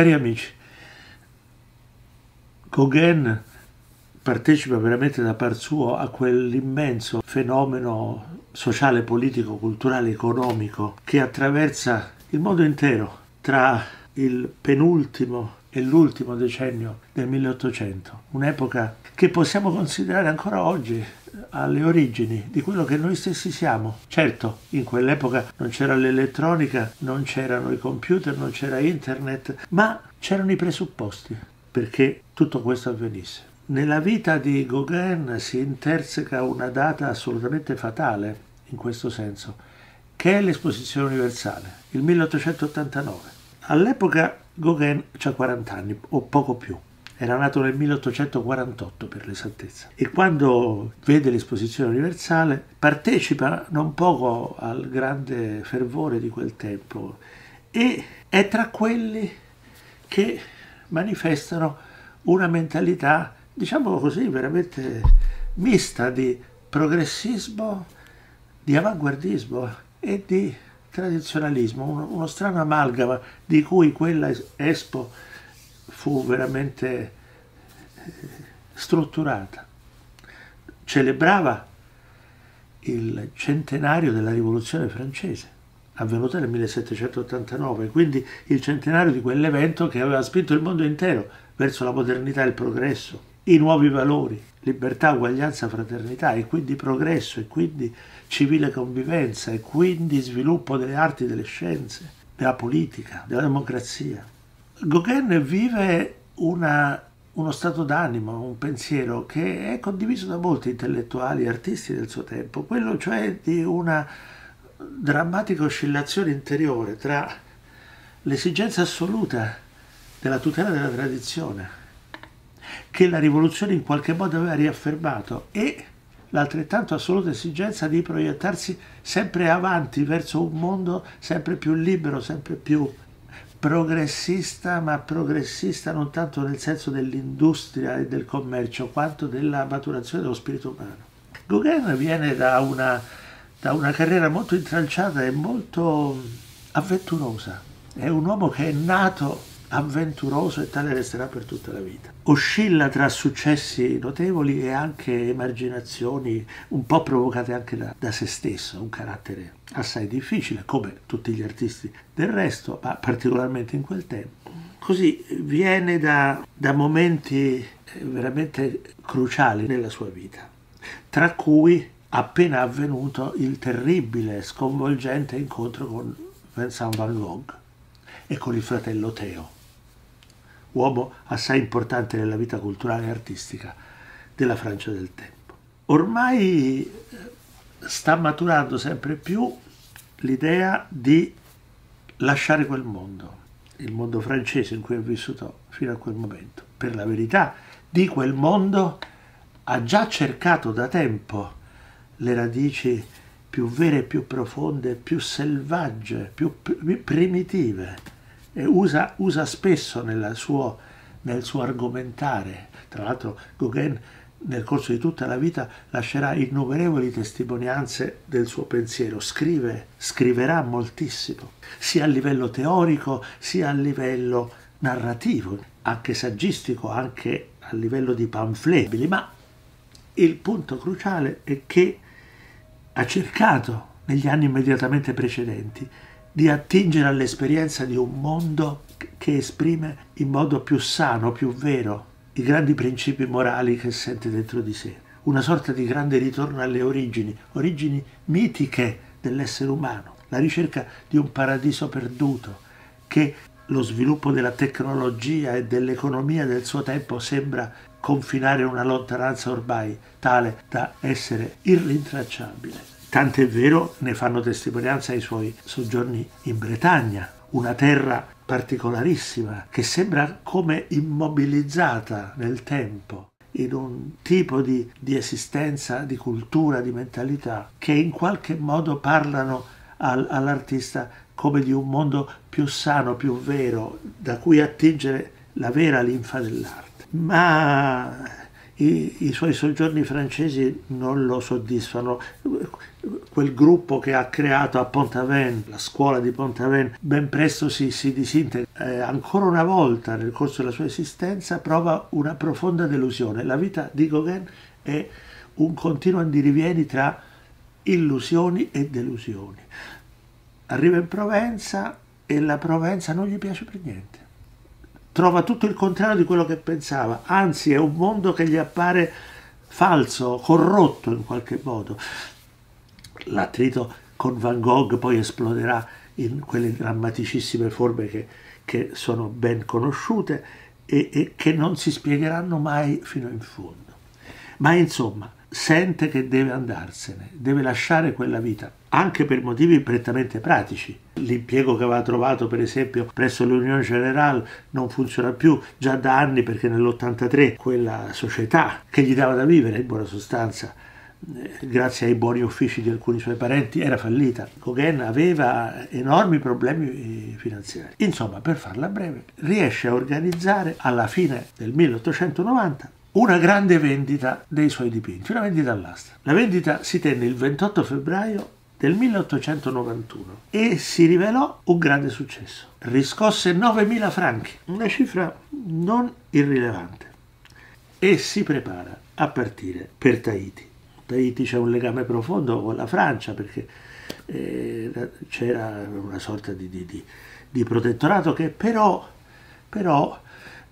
Cari amici, Gauguin partecipa veramente da par suo a quell'immenso fenomeno sociale, politico, culturale, economico che attraversa il mondo intero tra il penultimo e l'ultimo decennio del 1800, un'epoca che possiamo considerare ancora oggi alle origini di quello che noi stessi siamo. Certo, in quell'epoca non c'era l'elettronica, non c'erano i computer, non c'era internet, ma c'erano i presupposti perché tutto questo avvenisse. Nella vita di Gauguin si interseca una data assolutamente fatale in questo senso, che è l'esposizione universale, il 1889. All'epoca Gauguin ha 40 anni o poco più era nato nel 1848 per l'esattezza, e quando vede l'esposizione universale partecipa non poco al grande fervore di quel tempo e è tra quelli che manifestano una mentalità, diciamo così, veramente mista di progressismo, di avanguardismo e di tradizionalismo, uno, uno strano amalgama di cui quella Expo fu veramente eh, strutturata. Celebrava il centenario della rivoluzione francese avvenuta nel 1789, quindi il centenario di quell'evento che aveva spinto il mondo intero verso la modernità e il progresso, i nuovi valori, libertà, uguaglianza, fraternità e quindi progresso e quindi civile convivenza e quindi sviluppo delle arti, delle scienze, della politica, della democrazia. Gauguin vive una, uno stato d'animo, un pensiero che è condiviso da molti intellettuali e artisti del suo tempo, quello cioè di una drammatica oscillazione interiore tra l'esigenza assoluta della tutela della tradizione, che la rivoluzione in qualche modo aveva riaffermato, e l'altrettanto assoluta esigenza di proiettarsi sempre avanti verso un mondo sempre più libero, sempre più progressista, ma progressista non tanto nel senso dell'industria e del commercio, quanto della maturazione dello spirito umano. Gauguin viene da una, da una carriera molto intranciata e molto avventurosa. È un uomo che è nato avventuroso e tale resterà per tutta la vita. Oscilla tra successi notevoli e anche emarginazioni un po' provocate anche da, da se stesso, un carattere assai difficile, come tutti gli artisti del resto, ma particolarmente in quel tempo. Così viene da, da momenti eh, veramente cruciali nella sua vita, tra cui appena avvenuto il terribile, sconvolgente incontro con Vincent Van Gogh e con il fratello Teo uomo assai importante nella vita culturale e artistica della Francia del tempo. Ormai eh, sta maturando sempre più l'idea di lasciare quel mondo, il mondo francese in cui ho vissuto fino a quel momento. Per la verità, di quel mondo ha già cercato da tempo le radici più vere, più profonde, più selvagge, più primitive usa, usa, spesso suo, nel suo argomentare, tra l'altro Gauguin nel corso di tutta la vita lascerà innumerevoli testimonianze del suo pensiero, scrive, scriverà moltissimo, sia a livello teorico sia a livello narrativo, anche saggistico, anche a livello di pamphlet, ma il punto cruciale è che ha cercato negli anni immediatamente precedenti di attingere all'esperienza di un mondo che esprime in modo più sano, più vero, i grandi principi morali che sente dentro di sé. Una sorta di grande ritorno alle origini, origini mitiche dell'essere umano, la ricerca di un paradiso perduto che lo sviluppo della tecnologia e dell'economia del suo tempo sembra confinare una lontananza ormai tale da essere irrintracciabile. Tant'è vero, ne fanno testimonianza i suoi soggiorni in Bretagna, una terra particolarissima che sembra come immobilizzata nel tempo in un tipo di, di, esistenza, di cultura, di mentalità che in qualche modo parlano al, all'artista come di un mondo più sano, più vero, da cui attingere la vera linfa dell'arte. Ma i, i suoi soggiorni francesi non lo soddisfano quel gruppo che ha creato a Pont-Aven, la scuola di Pont-Aven, ben presto si, si disintegra. Eh, ancora una volta nel corso della sua esistenza prova una profonda delusione. La vita di Gauguin è un continuo andirivieni tra illusioni e delusioni. Arriva in Provenza e la Provenza non gli piace per niente. Trova tutto il contrario di quello che pensava, anzi è un mondo che gli appare falso, corrotto in qualche modo l'attrito con Van Gogh poi esploderà in quelle drammaticissime forme che, che sono ben conosciute e, e che non si spiegheranno mai fino in fondo. Ma insomma, sente che deve andarsene, deve lasciare quella vita, anche per motivi prettamente pratici. L'impiego che aveva trovato, per esempio, presso l'Unione Generale non funziona più già da anni perché nell'83 quella società che gli dava da vivere, in buona sostanza, grazie ai buoni uffici di alcuni suoi parenti, era fallita. Gauguin aveva enormi problemi eh, finanziari. Insomma, per farla breve, riesce a organizzare alla fine del 1890 una grande vendita dei suoi dipinti, una vendita all'asta. La vendita si tenne il 28 febbraio del 1891 e si rivelò un grande successo. Riscosse 9.000 franchi, una cifra non irrilevante, e si prepara a partire per Tahiti. Tahiti c'è un legame profondo con la Francia perché eh, c'era una sorta di, di, di, di protettorato che però, però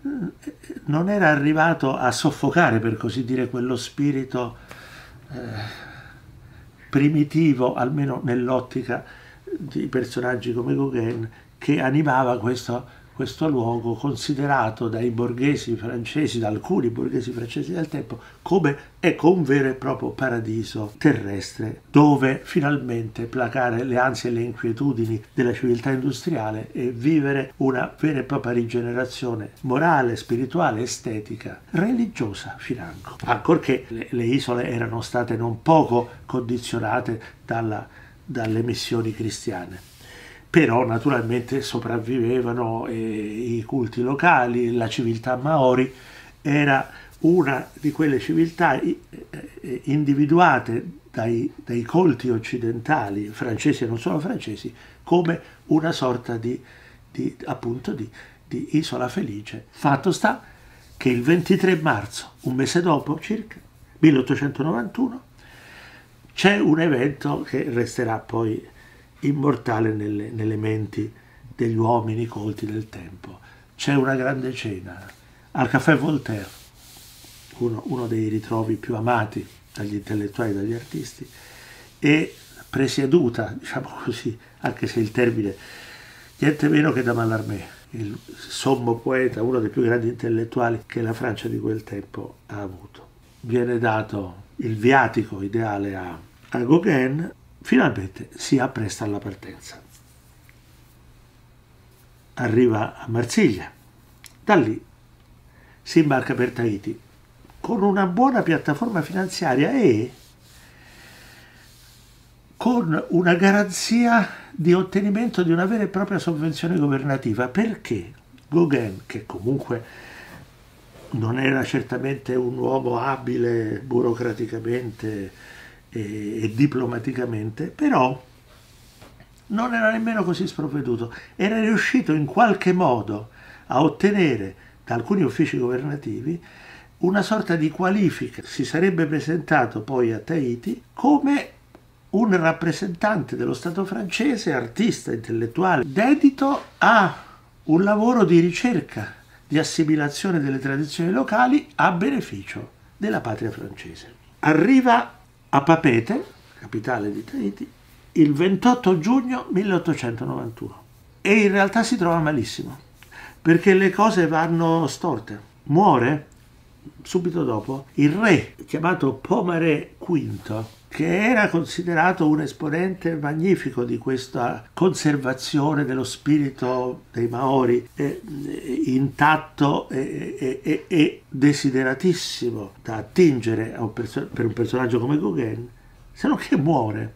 eh, non era arrivato a soffocare, per così dire, quello spirito eh, primitivo, almeno nell'ottica di personaggi come Gauguin, che animava questo questo luogo considerato dai borghesi francesi, da alcuni borghesi francesi del tempo, come ecco un vero e proprio paradiso terrestre dove finalmente placare le ansie e le inquietudini della civiltà industriale e vivere una vera e propria rigenerazione morale, spirituale, estetica, religiosa financo. Ancorché le, le isole erano state non poco condizionate dalla, dalle missioni cristiane però naturalmente sopravvivevano eh, i culti locali, la civiltà maori era una di quelle civiltà eh, eh, individuate dai, dai colti occidentali, francesi e non solo francesi, come una sorta di, di appunto di, di isola felice. Fatto sta che il 23 marzo, un mese dopo circa, 1891, c'è un evento che resterà poi immortale nelle, nelle menti degli uomini colti del tempo. C'è una grande cena al caffè Voltaire, uno, uno dei ritrovi più amati dagli intellettuali e dagli artisti, e presieduta, diciamo così, anche se il termine, niente meno che da Mallarmé, il sommo poeta, uno dei più grandi intellettuali che la Francia di quel tempo ha avuto. Viene dato il viatico ideale a, a Gauguin Finalmente si appresta alla partenza. Arriva a Marsiglia. Da lì si imbarca per Tahiti con una buona piattaforma finanziaria e con una garanzia di ottenimento di una vera e propria sovvenzione governativa perché Gauguin, che comunque non era certamente un uomo abile burocraticamente, e, e diplomaticamente, però non era nemmeno così sprovveduto, era riuscito in qualche modo a ottenere da alcuni uffici governativi una sorta di qualifica. Si sarebbe presentato poi a Tahiti come un rappresentante dello Stato francese, artista, intellettuale, dedito a un lavoro di ricerca, di assimilazione delle tradizioni locali a beneficio della patria francese. Arriva a Papete, capitale di Tahiti, il 28 giugno 1891. E in realtà si trova malissimo, perché le cose vanno storte. Muore subito dopo il re chiamato Pomare V, che era considerato un esponente magnifico di questa conservazione dello spirito dei Maori, eh, eh intatto e, e, e, desideratissimo da attingere un per un personaggio come Gauguin, se non che muore.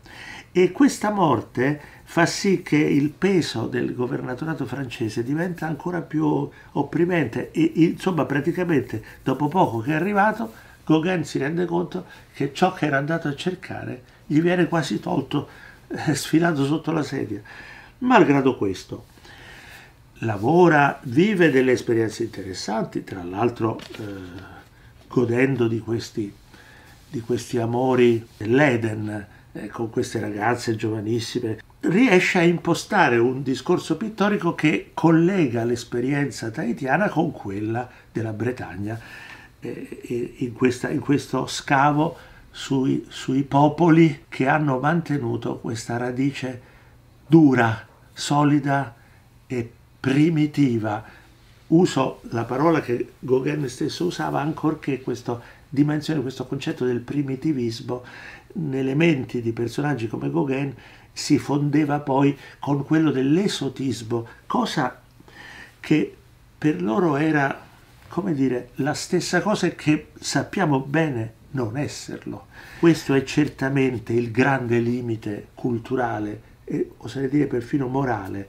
E questa morte fa sì che il peso del governatorato francese diventa ancora più opprimente e insomma praticamente dopo poco che è arrivato Gauguin si rende conto che ciò che era andato a cercare gli viene quasi tolto, eh, sfilato sotto la sedia. Malgrado questo, lavora, vive delle esperienze interessanti, tra l'altro eh, godendo di questi, di questi amori dell'Eden eh, con queste ragazze giovanissime, riesce a impostare un discorso pittorico che collega l'esperienza tahitiana con quella della Bretagna eh, in, questa, in, questo scavo sui, sui popoli che hanno mantenuto questa radice dura, solida e primitiva. Uso la parola che Gauguin stesso usava, ancorché questa dimensione, questo concetto del primitivismo, nelle menti di personaggi come Gauguin si fondeva poi con quello dell'esotismo, cosa che per loro era come dire, la stessa cosa che sappiamo bene non esserlo. Questo è certamente il grande limite culturale e oserei dire perfino morale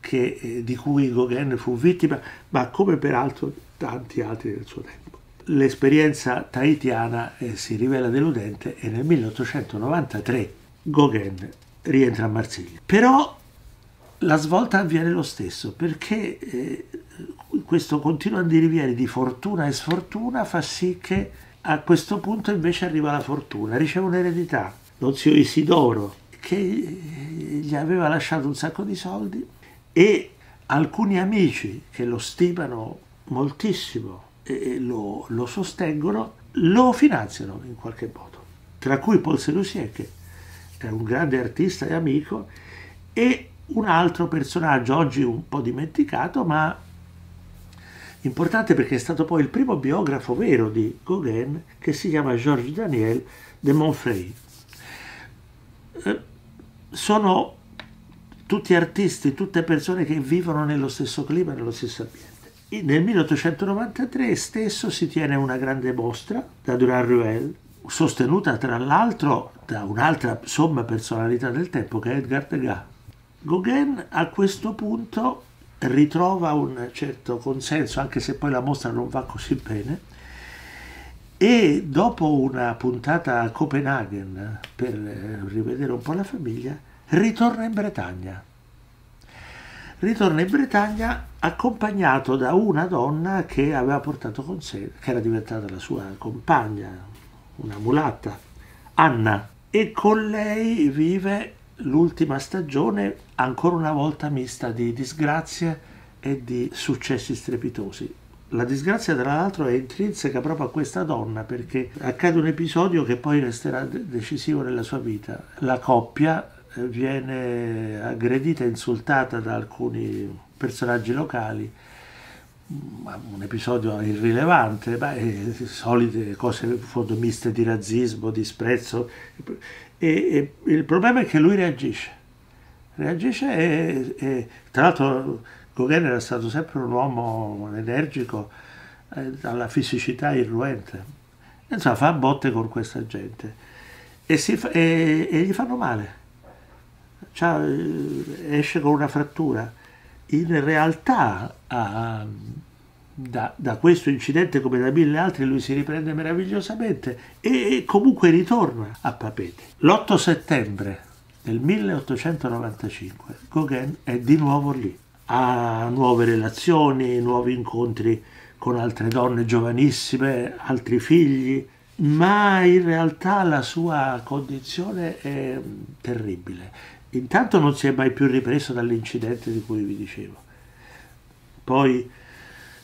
che, eh, di cui Gauguin fu vittima, ma come peraltro tanti altri del suo tempo. L'esperienza tahitiana eh, si rivela deludente e nel 1893 Gauguin rientra a Marsiglia. Però la svolta avviene lo stesso perché eh, questo continuo andirivieni di fortuna e sfortuna fa sì che a questo punto invece arriva la fortuna, riceve un'eredità, lo zio Isidoro che eh, gli aveva lasciato un sacco di soldi e alcuni amici che lo stimano moltissimo e lo, lo sostengono, lo finanziano in qualche modo, tra cui Paul Selusier che è un grande artista e amico e un altro personaggio oggi un po' dimenticato ma importante perché è stato poi il primo biografo vero di Gauguin che si chiama Georges Daniel de Montfray. Eh, sono tutti artisti, tutte persone che vivono nello stesso clima, nello stesso ambiente. E nel 1893 stesso si tiene una grande mostra da Durand Ruel, sostenuta tra l'altro da un'altra somma personalità del tempo che è Edgar Degas Gauguin a questo punto ritrova un certo consenso, anche se poi la mostra non va così bene, e dopo una puntata a Copenaghen per eh, rivedere un po' la famiglia, ritorna in Bretagna. Ritorna in Bretagna accompagnato da una donna che aveva portato con sé, che era diventata la sua compagna, una mulatta, Anna, e con lei vive l'ultima stagione ancora una volta mista di disgrazie e di successi strepitosi. La disgrazia tra l'altro è intrinseca proprio a questa donna perché accade un episodio che poi resterà decisivo nella sua vita. La coppia eh, viene aggredita e insultata da alcuni personaggi locali un episodio irrilevante, ma eh, solite cose fondo miste di razzismo, disprezzo. E, e, il problema è che lui reagisce. Reagisce e, e tra l'altro Gauguin era stato sempre un uomo energico, eh, dalla fisicità irruente. Insomma, fa botte con questa gente e, fa, e gli fanno male. Cioè, eh, esce con una frattura in realtà ah, da, da, questo incidente come da mille altri lui si riprende meravigliosamente e, e comunque ritorna a Papete. L'8 settembre del 1895 Gauguin è di nuovo lì, ha nuove relazioni, nuovi incontri con altre donne giovanissime, altri figli, ma in realtà la sua condizione è terribile intanto non si è mai più ripreso dall'incidente di cui vi dicevo, poi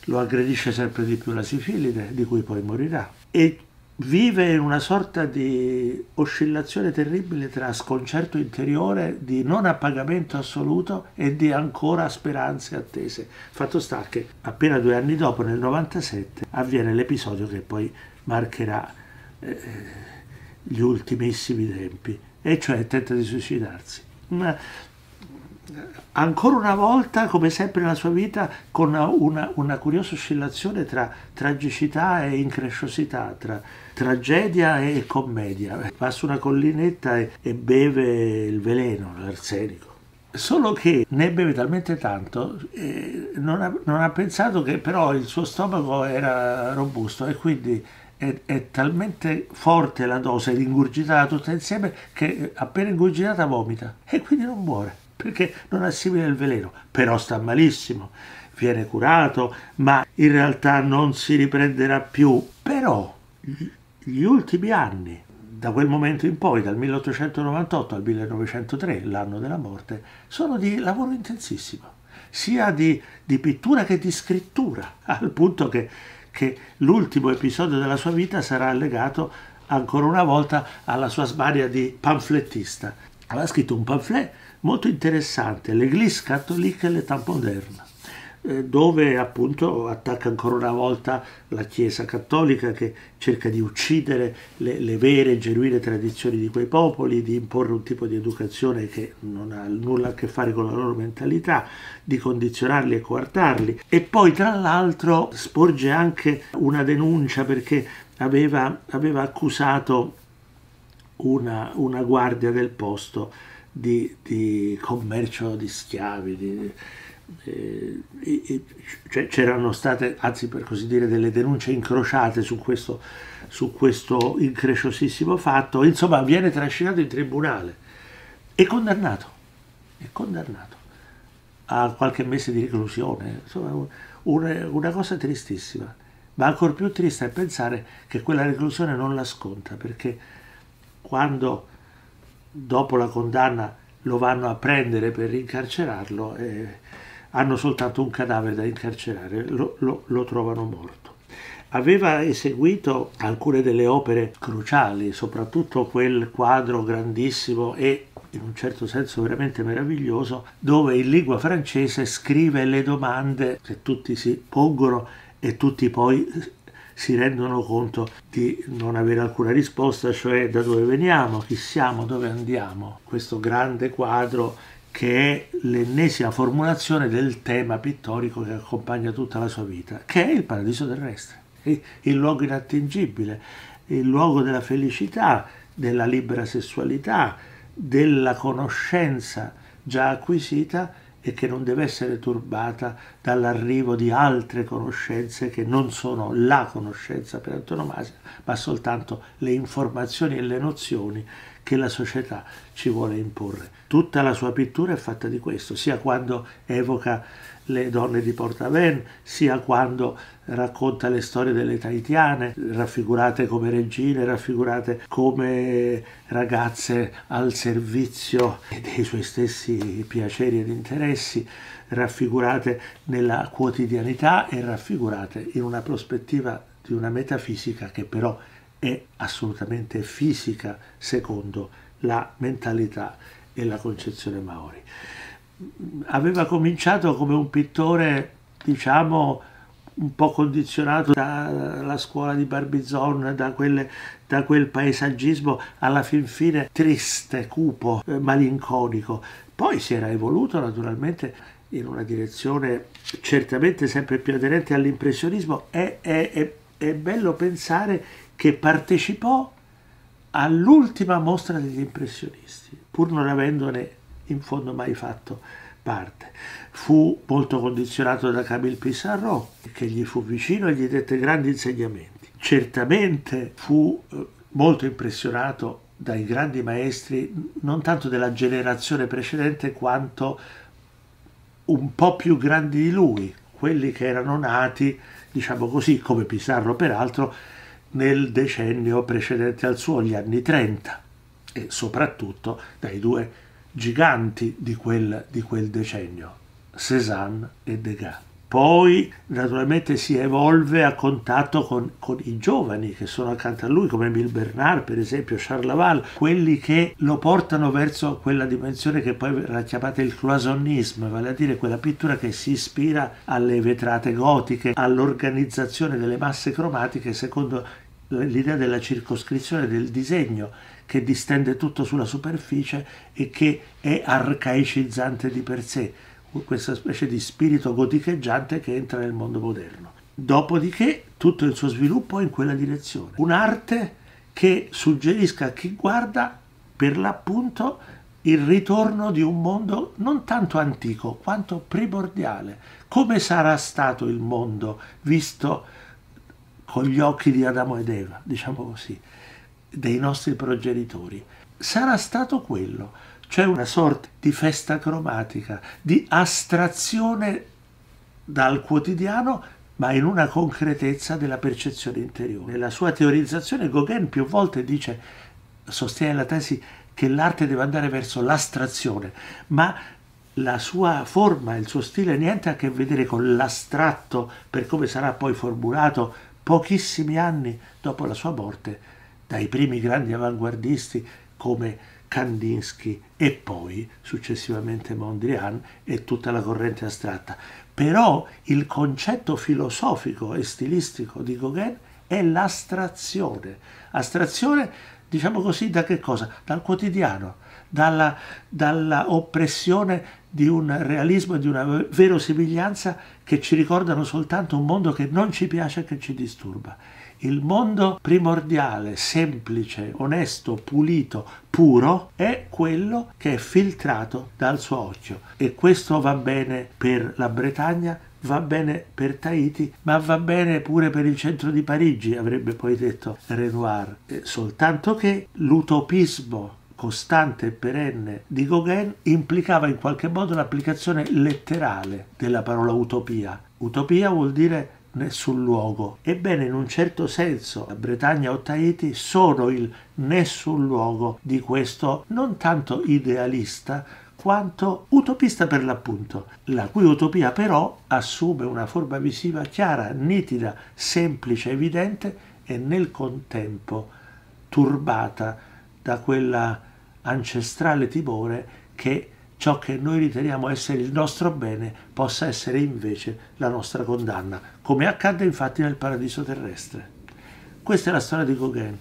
lo aggredisce sempre di più la sifilide, di cui poi morirà, e vive in una sorta di oscillazione terribile tra sconcerto interiore di non appagamento assoluto e di ancora speranze attese. Fatto sta che appena due anni dopo, nel 97, avviene l'episodio che poi marcherà eh, gli ultimissimi tempi, e cioè tenta di suicidarsi. Eh, ancora una volta, come sempre nella sua vita, con una, una curiosa oscillazione tra tragicità e incresciosità, tra tragedia e commedia. Va su una collinetta e, e beve il veleno, l'arsenico. Solo che ne beve talmente tanto, eh, non, ha, non ha pensato che però il suo stomaco era robusto e quindi è, è, talmente forte la dose ingurgitata tutta insieme che appena ingurgitata vomita e quindi non muore perché non assimila il veleno, però sta malissimo, viene curato, ma in realtà non si riprenderà più. Però gli ultimi anni, da quel momento in poi, dal 1898 al 1903, l'anno della morte, sono di lavoro intensissimo, sia di, di pittura che di scrittura, al punto che che l'ultimo episodio della sua vita sarà legato ancora una volta alla sua smania di pamflettista. Aveva scritto un pamphlet molto interessante, L'Église catholique et le temps moderne. Eh, dove appunto attacca ancora una volta la Chiesa cattolica che cerca di uccidere le, le vere e genuine tradizioni di quei popoli, di imporre un tipo di educazione che non ha nulla a che fare con la loro mentalità, di condizionarli e coartarli. E poi tra l'altro sporge anche una denuncia perché aveva, aveva accusato una, una, guardia del posto di, di commercio di schiavi. Di, eh, c'erano state, anzi per così dire, delle denunce incrociate su questo, su questo incresciosissimo fatto, insomma viene trascinato in tribunale e condannato, è condannato a qualche mese di reclusione, insomma una, una cosa tristissima, ma ancora più triste è pensare che quella reclusione non la sconta, perché quando dopo la condanna lo vanno a prendere per rincarcerarlo, eh, hanno soltanto un cadavere da incarcerare, lo, lo, lo trovano morto aveva eseguito alcune delle opere cruciali, soprattutto quel quadro grandissimo e in un certo senso veramente meraviglioso, dove in lingua francese scrive le domande che tutti si pongono e tutti poi si rendono conto di non avere alcuna risposta, cioè da dove veniamo, chi siamo, dove andiamo. Questo grande quadro che è l'ennesima formulazione del tema pittorico che accompagna tutta la sua vita, che è il paradiso terrestre, il luogo inattingibile, il luogo della felicità, della libera sessualità, della conoscenza già acquisita e che non deve essere turbata dall'arrivo di altre conoscenze che non sono la conoscenza per antonomasia, ma soltanto le informazioni e le nozioni che la società ci vuole imporre. Tutta la sua pittura è fatta di questo, sia quando evoca le donne di Portaven, sia quando racconta le storie delle tahitiane, raffigurate come regine, raffigurate come ragazze al servizio dei suoi stessi piaceri ed interessi, raffigurate nella quotidianità e raffigurate in una prospettiva di una metafisica che però è è assolutamente fisica secondo la mentalità e la concezione maori. Aveva cominciato come un pittore, diciamo, un po' condizionato dalla scuola di Barbizon, da, quelle, da, quel paesaggismo alla fin fine triste, cupo, eh, malinconico. Poi si era evoluto naturalmente in una direzione certamente sempre più aderente all'impressionismo. È, è, è, è bello pensare che partecipò all'ultima mostra degli impressionisti, pur non avendone in fondo mai fatto parte. Fu molto condizionato da Camille Pissarro, che gli fu vicino e gli dette grandi insegnamenti. Certamente fu eh, molto impressionato dai grandi maestri, non tanto della generazione precedente quanto un po' più grandi di lui, quelli che erano nati, diciamo così, come Pissarro peraltro, nel decennio precedente al suo, gli anni 30, e soprattutto dai due giganti di quel, di quel decennio, Cézanne e Degas. Poi naturalmente si evolve a contatto con, con, i giovani che sono accanto a lui, come Emile Bernard, per esempio, Charles Laval, quelli che lo portano verso quella dimensione che poi verrà chiamata il cloisonnismo, vale a dire quella pittura che si ispira alle vetrate gotiche, all'organizzazione delle masse cromatiche secondo l'idea della circoscrizione del disegno che distende tutto sulla superficie e che è arcaicizzante di per sé, questa specie di spirito goticheggiante che entra nel mondo moderno. Dopodiché tutto il suo sviluppo è in quella direzione. Un'arte che suggerisca a chi guarda per l'appunto il ritorno di un mondo non tanto antico quanto primordiale. Come sarà stato il mondo visto con gli occhi di Adamo ed Eva, diciamo così, dei nostri progenitori. Sarà stato quello, cioè una sorta di festa cromatica, di astrazione dal quotidiano ma in una concretezza della percezione interiore. Nella sua teorizzazione Gauguin più volte dice, sostiene la tesi che l'arte deve andare verso l'astrazione, ma la sua forma, il suo stile niente a che vedere con l'astratto per come sarà poi formulato pochissimi anni dopo la sua morte, dai primi grandi avanguardisti come Kandinsky e poi successivamente Mondrian e tutta la corrente astratta. Però il concetto filosofico e stilistico di Gauguin è l'astrazione. Astrazione, diciamo così, da che cosa? Dal quotidiano, dalla, dalla oppressione di un realismo e di una verosimiglianza che ci ricordano soltanto un mondo che non ci piace e che ci disturba. Il mondo primordiale, semplice, onesto, pulito, puro è quello che è filtrato dal suo occhio e questo va bene per la Bretagna, va bene per Tahiti, ma va bene pure per il centro di Parigi, avrebbe poi detto Renoir, eh, soltanto che l'utopismo costante e perenne di Gauguin implicava in qualche modo l'applicazione letterale della parola utopia. Utopia vuol dire nessun luogo. Ebbene, in un certo senso, la Bretagna o Tahiti sono il nessun luogo di questo non tanto idealista quanto utopista per l'appunto, la cui utopia però assume una forma visiva chiara, nitida, semplice, evidente e nel contempo turbata da quella ancestrale timore che ciò che noi riteniamo essere il nostro bene possa essere invece la nostra condanna, come accadde infatti nel paradiso terrestre. Questa è la storia di Gauguin.